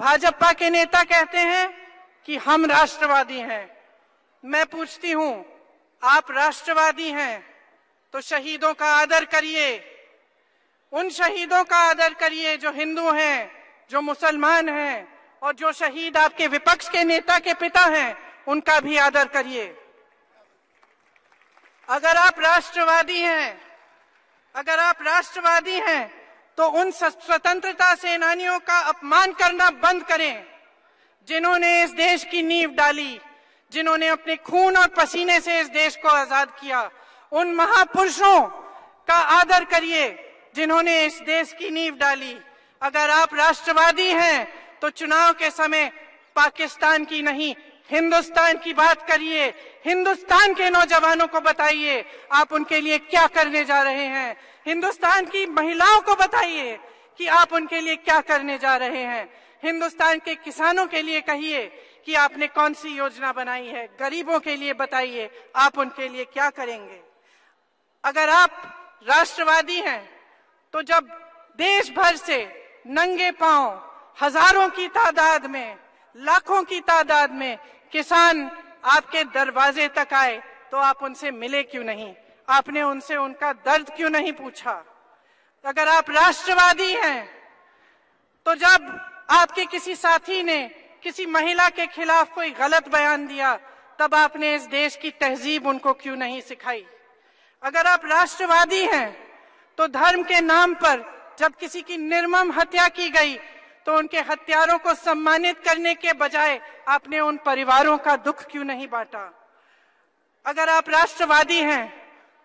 भाजपा के नेता कहते हैं कि हम राष्ट्रवादी हैं मैं पूछती हूं आप राष्ट्रवादी हैं तो शहीदों का आदर करिए उन शहीदों का आदर करिए जो हिंदू हैं जो मुसलमान हैं और जो शहीद आपके विपक्ष के नेता के पिता हैं उनका भी आदर करिए अगर आप राष्ट्रवादी हैं अगर आप राष्ट्रवादी हैं तो उन स्वतंत्रता सेनानियों का अपमान करना बंद करें जिन्होंने इस देश की नींव डाली जिन्होंने अपने खून और पसीने से इस देश को आजाद किया उन महापुरुषों का आदर करिए जिन्होंने इस देश की नींव डाली अगर आप राष्ट्रवादी हैं तो चुनाव के समय पाकिस्तान की नहीं हिंदुस्तान की बात करिए हिंदुस्तान के नौजवानों को बताइए आप उनके लिए क्या करने जा रहे हैं हिंदुस्तान की महिलाओं को बताइए कि आप उनके लिए क्या करने जा रहे हैं हिंदुस्तान के किसानों के लिए कहिए कि आपने कौन सी योजना बनाई है गरीबों के लिए बताइए आप उनके लिए क्या करेंगे अगर आप राष्ट्रवादी हैं तो जब देश भर से नंगे पांव हजारों की तादाद में लाखों की तादाद में किसान आपके दरवाजे तक आए तो आप उनसे मिले क्यों नहीं आपने उनसे उनका दर्द क्यों नहीं पूछा अगर आप राष्ट्रवादी हैं तो जब आपके किसी साथी ने किसी महिला के खिलाफ कोई गलत बयान दिया तब आपने इस देश की तहजीब उनको क्यों नहीं सिखाई अगर आप राष्ट्रवादी हैं तो धर्म के नाम पर जब किसी की निर्मम हत्या की गई तो उनके हत्यारों को सम्मानित करने के बजाय आपने उन परिवारों का दुख क्यों नहीं बांटा अगर आप राष्ट्रवादी हैं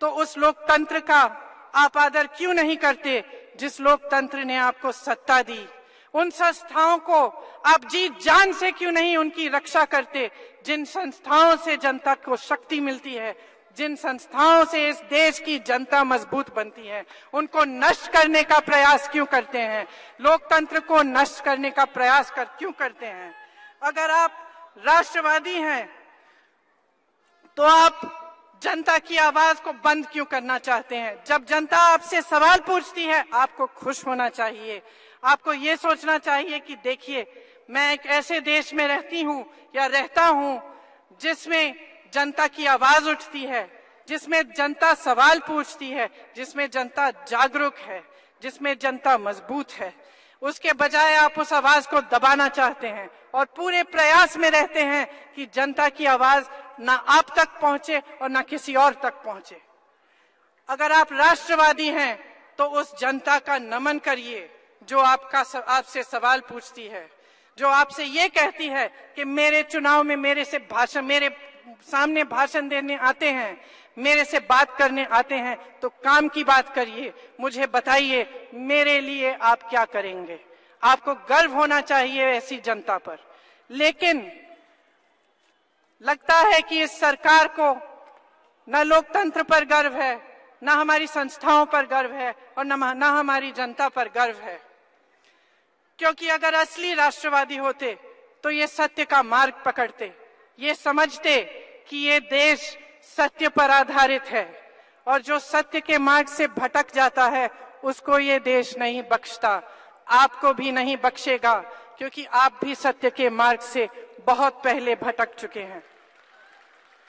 तो उस लोकतंत्र का आप आदर क्यों नहीं करते जिस लोकतंत्र ने आपको सत्ता दी उन संस्थाओं को आप जीत जान से क्यों नहीं उनकी रक्षा करते जिन संस्थाओं से जनता को शक्ति मिलती है जिन संस्थाओं से इस देश की जनता मजबूत बनती है उनको नष्ट करने का प्रयास क्यों करते हैं लोकतंत्र को नष्ट करने का प्रयास कर क्यों करते हैं अगर आप राष्ट्रवादी हैं तो आप जनता की आवाज को बंद क्यों करना चाहते हैं जब जनता आपसे सवाल पूछती है आपको खुश होना चाहिए आपको ये सोचना चाहिए कि देखिए मैं एक ऐसे देश में रहती हूँ या रहता हूँ जिसमें जनता की आवाज उठती है जिसमें जनता सवाल पूछती है जिसमें जनता जागरूक है जिसमें जनता मजबूत है उसके बजाय आप उस आवाज को दबाना चाहते हैं और पूरे प्रयास में रहते हैं कि जनता की आवाज ना आप तक पहुंचे और ना किसी और तक पहुंचे अगर आप राष्ट्रवादी हैं तो उस जनता का नमन करिए जो आपका आपसे सवाल पूछती है जो आपसे ये कहती है कि मेरे चुनाव में मेरे से भाषण मेरे सामने भाषण देने आते हैं मेरे से बात करने आते हैं तो काम की बात करिए मुझे बताइए मेरे लिए आप क्या करेंगे आपको गर्व होना चाहिए ऐसी जनता पर लेकिन लगता है कि इस सरकार को न लोकतंत्र पर गर्व है न हमारी संस्थाओं पर गर्व है और न हमारी जनता पर गर्व है क्योंकि अगर असली राष्ट्रवादी होते तो ये सत्य का मार्ग पकड़ते ये समझते कि ये देश सत्य पर आधारित है और जो सत्य के मार्ग से भटक जाता है उसको ये देश नहीं बख्शता आपको भी नहीं बख्शेगा क्योंकि आप भी सत्य के मार्ग से बहुत पहले भटक चुके हैं